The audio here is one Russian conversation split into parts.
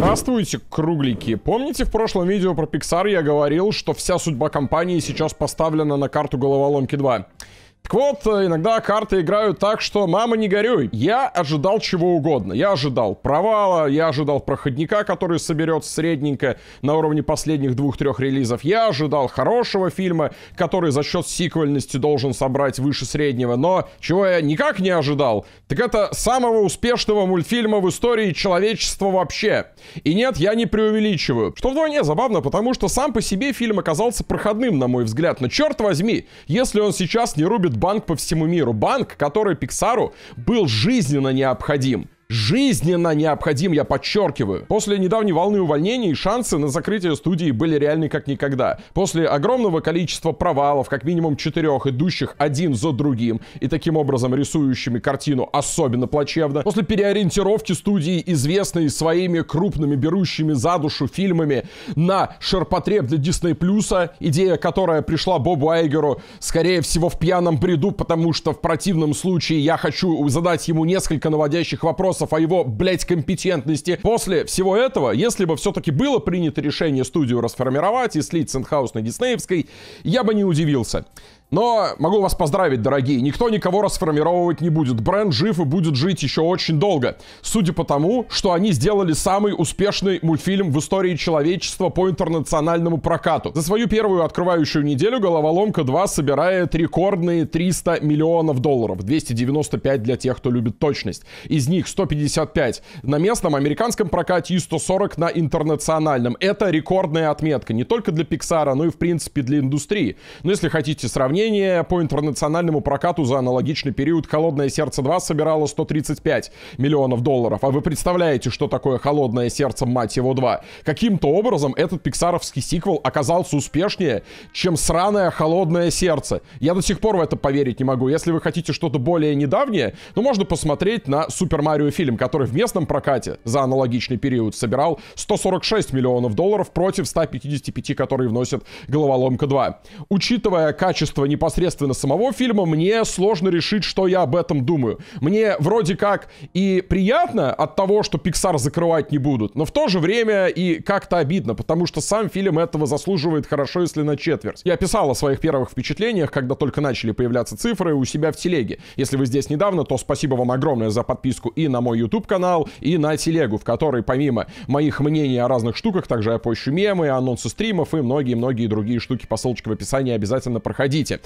Здравствуйте, круглики. Помните, в прошлом видео про Pixar я говорил, что вся судьба компании сейчас поставлена на карту головоломки 2? Так вот, э, иногда карты играют так, что «мама, не горюй». Я ожидал чего угодно. Я ожидал провала, я ожидал проходника, который соберет средненько на уровне последних двух-трех релизов. Я ожидал хорошего фильма, который за счет сиквельности должен собрать выше среднего. Но чего я никак не ожидал, так это самого успешного мультфильма в истории человечества вообще. И нет, я не преувеличиваю. Что вдвойне забавно, потому что сам по себе фильм оказался проходным, на мой взгляд. Но черт возьми, если он сейчас не рубит банк по всему миру. Банк, который Пиксару был жизненно необходим жизненно необходим, я подчеркиваю. После недавней волны увольнений шансы на закрытие студии были реальны как никогда. После огромного количества провалов, как минимум четырех, идущих один за другим, и таким образом рисующими картину особенно плачевно, после переориентировки студии, известной своими крупными берущими за душу фильмами на ширпотреб для Disney+, идея, которая пришла Бобу Айгеру, скорее всего, в пьяном бреду, потому что в противном случае я хочу задать ему несколько наводящих вопросов вопросов о его, блядь, компетентности. После всего этого, если бы все-таки было принято решение студию расформировать и слить с инхаусной диснеевской, я бы не удивился. Но могу вас поздравить, дорогие, никто никого расформировать не будет. Бренд жив и будет жить еще очень долго. Судя по тому, что они сделали самый успешный мультфильм в истории человечества по интернациональному прокату. За свою первую открывающую неделю «Головоломка 2» собирает рекордные 300 миллионов долларов. 295 для тех, кто любит точность. Из них 155 на местном американском прокате и 140 на интернациональном. Это рекордная отметка не только для Pixar, но и в принципе для индустрии. Но если хотите сравнить, сравнение, по интернациональному прокату за аналогичный период «Холодное сердце 2» собирало 135 миллионов долларов. А вы представляете, что такое «Холодное сердце, мать его 2»? Каким-то образом этот пиксаровский сиквел оказался успешнее, чем сраное «Холодное сердце». Я до сих пор в это поверить не могу. Если вы хотите что-то более недавнее, ну, можно посмотреть на «Супер Марио» фильм, который в местном прокате за аналогичный период собирал 146 миллионов долларов против 155, которые вносят «Головоломка 2». Учитывая качество непосредственно самого фильма, мне сложно решить, что я об этом думаю. Мне вроде как и приятно от того, что Pixar закрывать не будут, но в то же время и как-то обидно, потому что сам фильм этого заслуживает хорошо, если на четверть. Я писал о своих первых впечатлениях, когда только начали появляться цифры у себя в телеге. Если вы здесь недавно, то спасибо вам огромное за подписку и на мой YouTube канал, и на телегу, в которой помимо моих мнений о разных штуках, также я пощу мемы, анонсы стримов и многие-многие другие штуки по ссылочке в описании обязательно проходите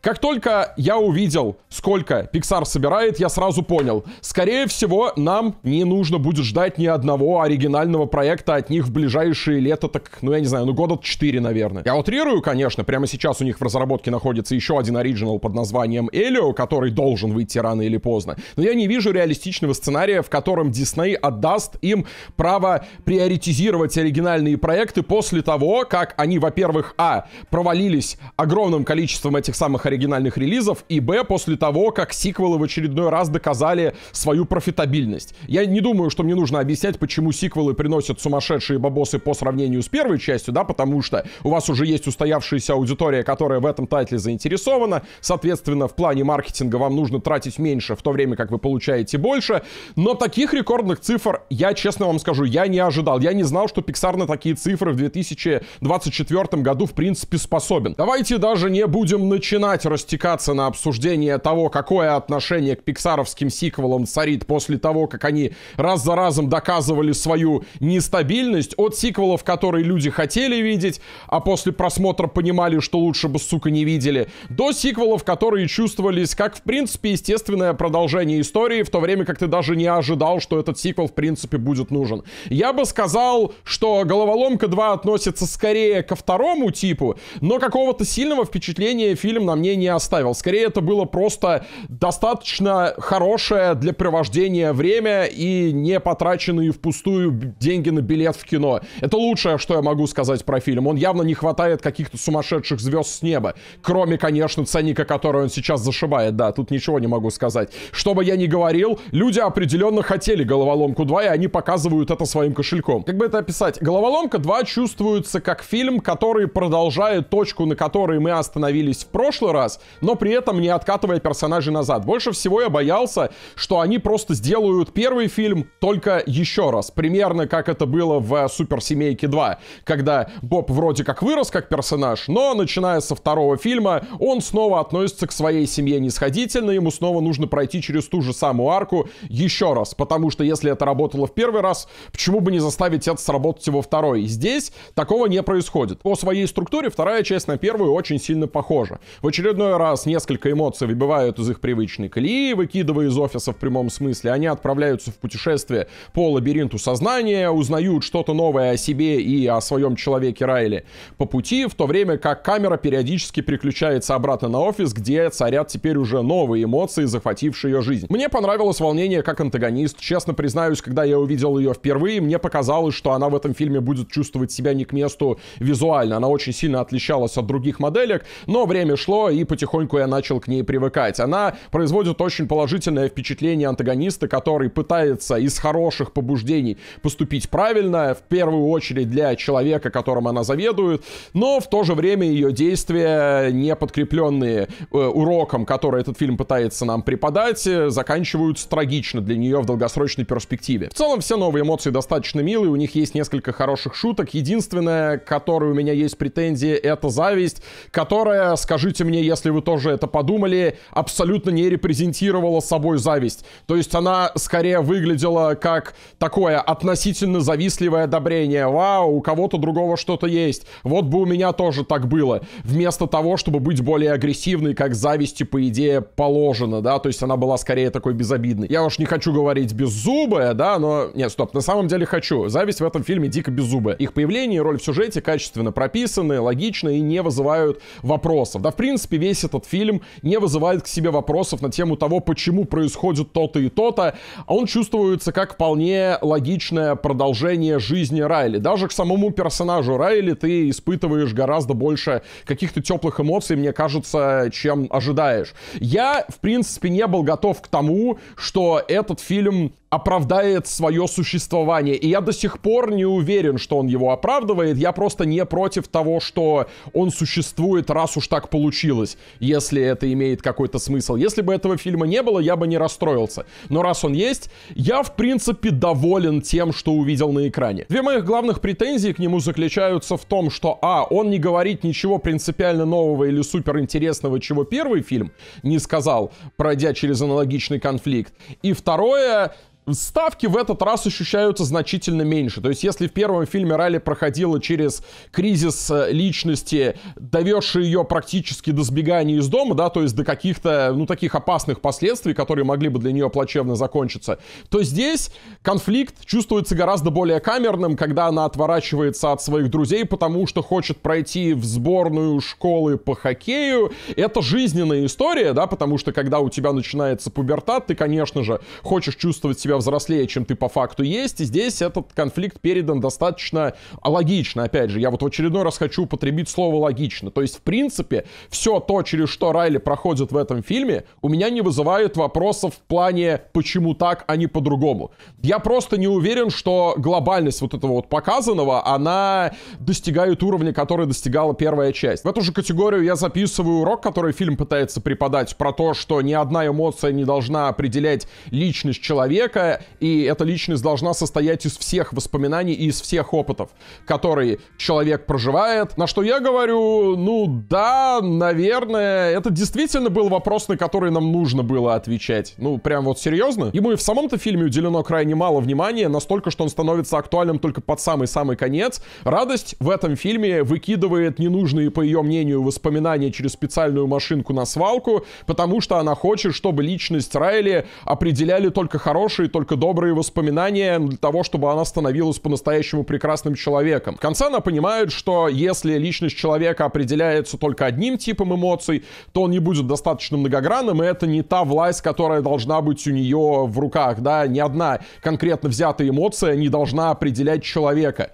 как только я увидел, сколько Pixar собирает, я сразу понял. Скорее всего, нам не нужно будет ждать ни одного оригинального проекта от них в ближайшие лето, так, ну я не знаю, ну года 4, наверное. Я утрирую, конечно, прямо сейчас у них в разработке находится еще один оригинал под названием Элио, который должен выйти рано или поздно. Но я не вижу реалистичного сценария, в котором Дисней отдаст им право приоритизировать оригинальные проекты после того, как они, во-первых, а, провалились огромным количеством этих самых оригинальных релизов, и б, после того, как сиквелы в очередной раз доказали свою профитабильность Я не думаю, что мне нужно объяснять, почему сиквелы приносят сумасшедшие бабосы по сравнению с первой частью, да, потому что у вас уже есть устоявшаяся аудитория, которая в этом тайтле заинтересована, соответственно, в плане маркетинга вам нужно тратить меньше, в то время как вы получаете больше, но таких рекордных цифр, я честно вам скажу, я не ожидал, я не знал, что Pixar на такие цифры в 2024 году в принципе способен. Давайте даже не будем будем начинать растекаться на обсуждение того, какое отношение к пиксаровским сиквелам царит после того, как они раз за разом доказывали свою нестабильность от сиквелов, которые люди хотели видеть, а после просмотра понимали, что лучше бы, сука, не видели, до сиквелов, которые чувствовались как, в принципе, естественное продолжение истории, в то время как ты даже не ожидал, что этот сиквел, в принципе, будет нужен. Я бы сказал, что «Головоломка 2» относится скорее ко второму типу, но какого-то сильного впечатления сожалению, фильм на мне не оставил. Скорее, это было просто достаточно хорошее для провождения время и не потраченные впустую деньги на билет в кино. Это лучшее, что я могу сказать про фильм. Он явно не хватает каких-то сумасшедших звезд с неба. Кроме, конечно, ценника, который он сейчас зашибает. Да, тут ничего не могу сказать. Что бы я ни говорил, люди определенно хотели «Головоломку 2», и они показывают это своим кошельком. Как бы это описать? «Головоломка 2» чувствуется как фильм, который продолжает точку, на которой мы остановились вернулись в прошлый раз, но при этом не откатывая персонажей назад. Больше всего я боялся, что они просто сделают первый фильм только еще раз. Примерно как это было в «Суперсемейке 2», когда Боб вроде как вырос как персонаж, но начиная со второго фильма он снова относится к своей семье нисходительно, ему снова нужно пройти через ту же самую арку еще раз, потому что если это работало в первый раз, почему бы не заставить это сработать и во второй? Здесь такого не происходит. По своей структуре вторая часть на первую очень сильно похожа тоже. В очередной раз несколько эмоций выбивают из их привычной колеи, выкидывая из офиса в прямом смысле. Они отправляются в путешествие по лабиринту сознания, узнают что-то новое о себе и о своем человеке Райле по пути, в то время как камера периодически переключается обратно на офис, где царят теперь уже новые эмоции, захватившие ее жизнь. Мне понравилось волнение как антагонист. Честно признаюсь, когда я увидел ее впервые, мне показалось, что она в этом фильме будет чувствовать себя не к месту визуально. Она очень сильно отличалась от других моделек, но время время шло, и потихоньку я начал к ней привыкать. Она производит очень положительное впечатление антагониста, который пытается из хороших побуждений поступить правильно, в первую очередь для человека, которым она заведует, но в то же время ее действия, не подкрепленные э, уроком, который этот фильм пытается нам преподать, э, заканчиваются трагично для нее в долгосрочной перспективе. В целом все новые эмоции достаточно милые, у них есть несколько хороших шуток. Единственное, которое у меня есть претензии, это зависть, которая, скажите мне, если вы тоже это подумали, абсолютно не репрезентировала собой зависть. То есть она скорее выглядела как такое относительно завистливое одобрение. Вау, у кого-то другого что-то есть. Вот бы у меня тоже так было. Вместо того, чтобы быть более агрессивной, как зависти, по идее, положено, да. То есть она была скорее такой безобидной. Я уж не хочу говорить беззубая, да, но... Нет, стоп, на самом деле хочу. Зависть в этом фильме дико беззубая. Их появление и роль в сюжете качественно прописаны, логично и не вызывают вопросов вопросов. Да, в принципе, весь этот фильм не вызывает к себе вопросов на тему того, почему происходит то-то и то-то. А он чувствуется как вполне логичное продолжение жизни Райли. Даже к самому персонажу Райли ты испытываешь гораздо больше каких-то теплых эмоций, мне кажется, чем ожидаешь. Я, в принципе, не был готов к тому, что этот фильм оправдает свое существование. И я до сих пор не уверен, что он его оправдывает. Я просто не против того, что он существует, раз уж так получилось, если это имеет какой-то смысл. Если бы этого фильма не было, я бы не расстроился. Но раз он есть, я, в принципе, доволен тем, что увидел на экране. Две моих главных претензии к нему заключаются в том, что, а, он не говорит ничего принципиально нового или суперинтересного, чего первый фильм не сказал, пройдя через аналогичный конфликт. И второе, ставки в этот раз ощущаются значительно меньше. То есть, если в первом фильме Ралли проходила через кризис э, личности, довезший ее практически до сбегания из дома, да, то есть до каких-то, ну, таких опасных последствий, которые могли бы для нее плачевно закончиться, то здесь конфликт чувствуется гораздо более камерным, когда она отворачивается от своих друзей, потому что хочет пройти в сборную школы по хоккею. Это жизненная история, да, потому что когда у тебя начинается пубертат, ты, конечно же, хочешь чувствовать себя тебя взрослее, чем ты по факту есть. И здесь этот конфликт передан достаточно логично. Опять же, я вот в очередной раз хочу употребить слово логично. То есть, в принципе, все то, через что Райли проходит в этом фильме, у меня не вызывает вопросов в плане, почему так, а не по-другому. Я просто не уверен, что глобальность вот этого вот показанного, она достигает уровня, который достигала первая часть. В эту же категорию я записываю урок, который фильм пытается преподать, про то, что ни одна эмоция не должна определять личность человека, личное, и эта личность должна состоять из всех воспоминаний и из всех опытов, которые человек проживает. На что я говорю, ну да, наверное, это действительно был вопрос, на который нам нужно было отвечать. Ну, прям вот серьезно. Ему и в самом-то фильме уделено крайне мало внимания, настолько, что он становится актуальным только под самый-самый конец. Радость в этом фильме выкидывает ненужные, по ее мнению, воспоминания через специальную машинку на свалку, потому что она хочет, чтобы личность Райли определяли только хорошие, только добрые воспоминания для того, чтобы она становилась по-настоящему прекрасным человеком. В конце она понимает, что если личность человека определяется только одним типом эмоций, то он не будет достаточно многогранным, и это не та власть, которая должна быть у нее в руках, да, ни одна конкретно взятая эмоция не должна определять человека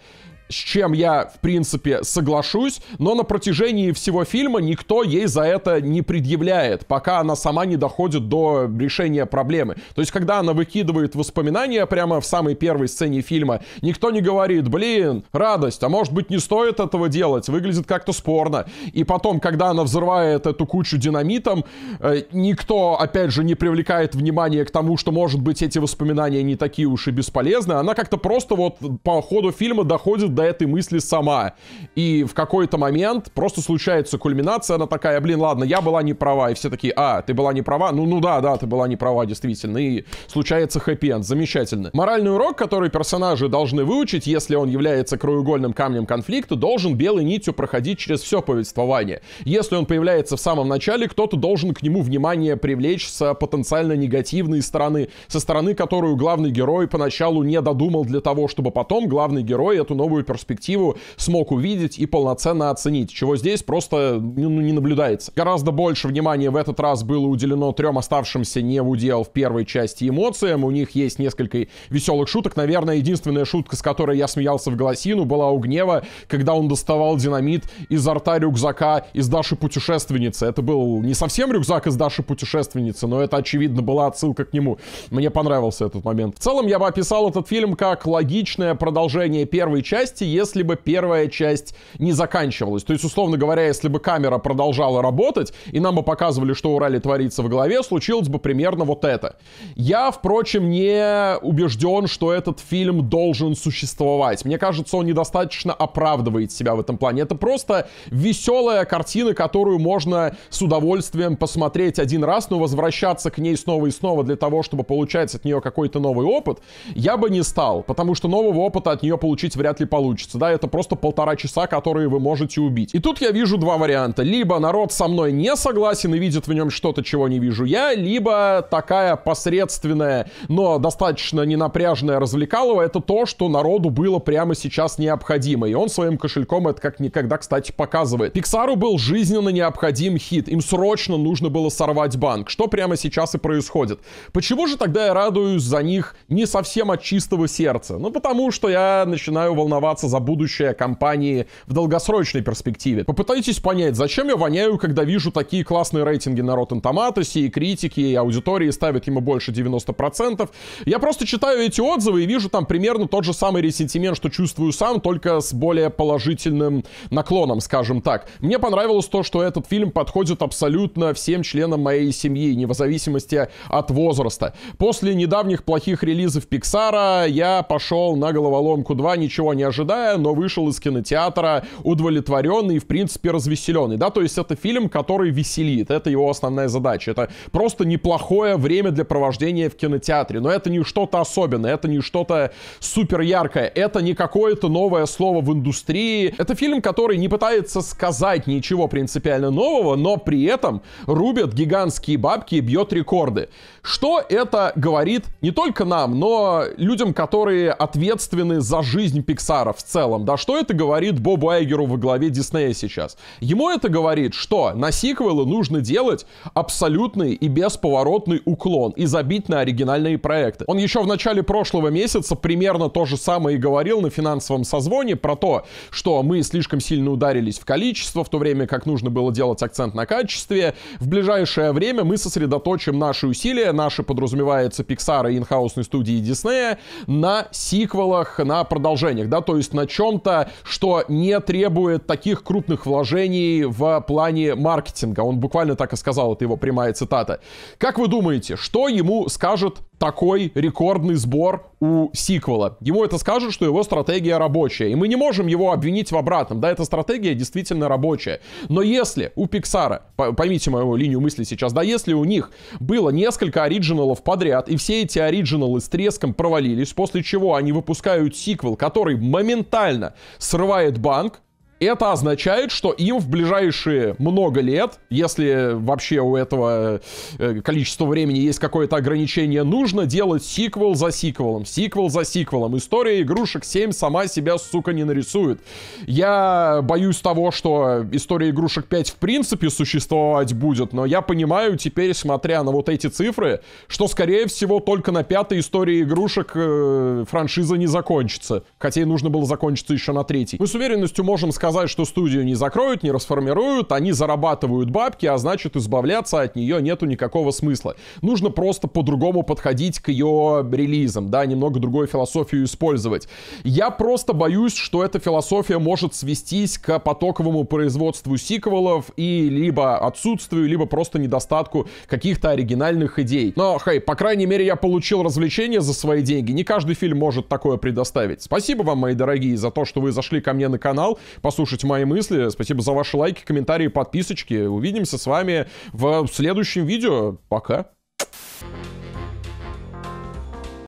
с чем я, в принципе, соглашусь, но на протяжении всего фильма никто ей за это не предъявляет, пока она сама не доходит до решения проблемы. То есть, когда она выкидывает воспоминания прямо в самой первой сцене фильма, никто не говорит, блин, радость, а может быть не стоит этого делать, выглядит как-то спорно. И потом, когда она взрывает эту кучу динамитом, э, никто, опять же, не привлекает внимание к тому, что, может быть, эти воспоминания не такие уж и бесполезны. Она как-то просто вот по ходу фильма доходит до этой мысли сама. И в какой-то момент просто случается кульминация, она такая, блин, ладно, я была не права. И все такие, а, ты была не права? Ну, ну да, да, ты была не права, действительно. И случается хэппи-энд, замечательно. Моральный урок, который персонажи должны выучить, если он является краеугольным камнем конфликта, должен белой нитью проходить через все повествование. Если он появляется в самом начале, кто-то должен к нему внимание привлечь с потенциально негативной стороны, со стороны, которую главный герой поначалу не додумал для того, чтобы потом главный герой эту новую долгую перспективу смог увидеть и полноценно оценить, чего здесь просто ну, ну, не наблюдается. Гораздо больше внимания в этот раз было уделено трем оставшимся не в удел в первой части эмоциям. У них есть несколько веселых шуток. Наверное, единственная шутка, с которой я смеялся в голосину, была у Гнева, когда он доставал динамит изо рта рюкзака из Даши Путешественницы. Это был не совсем рюкзак из Даши Путешественницы, но это, очевидно, была отсылка к нему. Мне понравился этот момент. В целом, я бы описал этот фильм как логичное продолжение первой части, части, если бы первая часть не заканчивалась. То есть, условно говоря, если бы камера продолжала работать, и нам бы показывали, что у Ралли творится в голове, случилось бы примерно вот это. Я, впрочем, не убежден, что этот фильм должен существовать. Мне кажется, он недостаточно оправдывает себя в этом плане. Это просто веселая картина, которую можно с удовольствием посмотреть один раз, но возвращаться к ней снова и снова для того, чтобы получать от нее какой-то новый опыт, я бы не стал, потому что нового опыта от нее получить вряд ли получится получится, да, это просто полтора часа, которые вы можете убить. И тут я вижу два варианта. Либо народ со мной не согласен и видит в нем что-то, чего не вижу я, либо такая посредственная, но достаточно ненапряжная развлекалова, это то, что народу было прямо сейчас необходимо. И он своим кошельком это как никогда, кстати, показывает. Пиксару был жизненно необходим хит. Им срочно нужно было сорвать банк, что прямо сейчас и происходит. Почему же тогда я радуюсь за них не совсем от чистого сердца? Ну, потому что я начинаю волноваться волноваться за будущее компании в долгосрочной перспективе. Попытайтесь понять, зачем я воняю, когда вижу такие классные рейтинги на Rotten Tomatoes, и критики, и аудитории ставят ему больше 90%. Я просто читаю эти отзывы и вижу там примерно тот же самый ресентимент, что чувствую сам, только с более положительным наклоном, скажем так. Мне понравилось то, что этот фильм подходит абсолютно всем членам моей семьи, не в зависимости от возраста. После недавних плохих релизов Пиксара я пошел на головоломку 2, ничего не ожидал ожидая, но вышел из кинотеатра удовлетворенный и, в принципе, развеселенный, да, то есть это фильм, который веселит, это его основная задача, это просто неплохое время для провождения в кинотеатре, но это не что-то особенное, это не что-то супер яркое, это не какое-то новое слово в индустрии, это фильм, который не пытается сказать ничего принципиально нового, но при этом рубит гигантские бабки и бьет рекорды. Что это говорит не только нам, но людям, которые ответственны за жизнь Пиксара, в целом, да, что это говорит Бобу Айгеру во главе Диснея сейчас? Ему это говорит, что на сиквелы нужно делать абсолютный и бесповоротный уклон и забить на оригинальные проекты. Он еще в начале прошлого месяца примерно то же самое и говорил на финансовом созвоне про то, что мы слишком сильно ударились в количество, в то время как нужно было делать акцент на качестве. В ближайшее время мы сосредоточим наши усилия, наши подразумевается Pixar и инхаусной студии Диснея, на сиквелах, на продолжениях, да, то есть основываясь на чем-то, что не требует таких крупных вложений в плане маркетинга. Он буквально так и сказал, это его прямая цитата. Как вы думаете, что ему скажет такой рекордный сбор у сиквела. Ему это скажут, что его стратегия рабочая. И мы не можем его обвинить в обратном. Да, эта стратегия действительно рабочая. Но если у Пиксара, поймите мою линию мысли сейчас, да, если у них было несколько оригиналов подряд, и все эти оригиналы с треском провалились, после чего они выпускают сиквел, который моментально срывает банк, это означает, что им в ближайшие много лет, если вообще у этого э, количества времени есть какое-то ограничение, нужно делать сиквел за сиквелом, сиквел за сиквелом. История игрушек 7 сама себя, сука, не нарисует. Я боюсь того, что история игрушек 5 в принципе существовать будет, но я понимаю теперь, смотря на вот эти цифры, что, скорее всего, только на пятой истории игрушек э, франшиза не закончится. Хотя и нужно было закончиться еще на третьей. Мы с уверенностью можем сказать, сказать, что студию не закроют, не расформируют, они зарабатывают бабки, а значит избавляться от нее нету никакого смысла. Нужно просто по-другому подходить к ее релизам, да, немного другую философию использовать. Я просто боюсь, что эта философия может свестись к потоковому производству сиквелов и либо отсутствию, либо просто недостатку каких-то оригинальных идей. Но, хей, по крайней мере, я получил развлечение за свои деньги. Не каждый фильм может такое предоставить. Спасибо вам, мои дорогие, за то, что вы зашли ко мне на канал, послушали слушать мои мысли. Спасибо за ваши лайки, комментарии, подписочки. Увидимся с вами в следующем видео. Пока.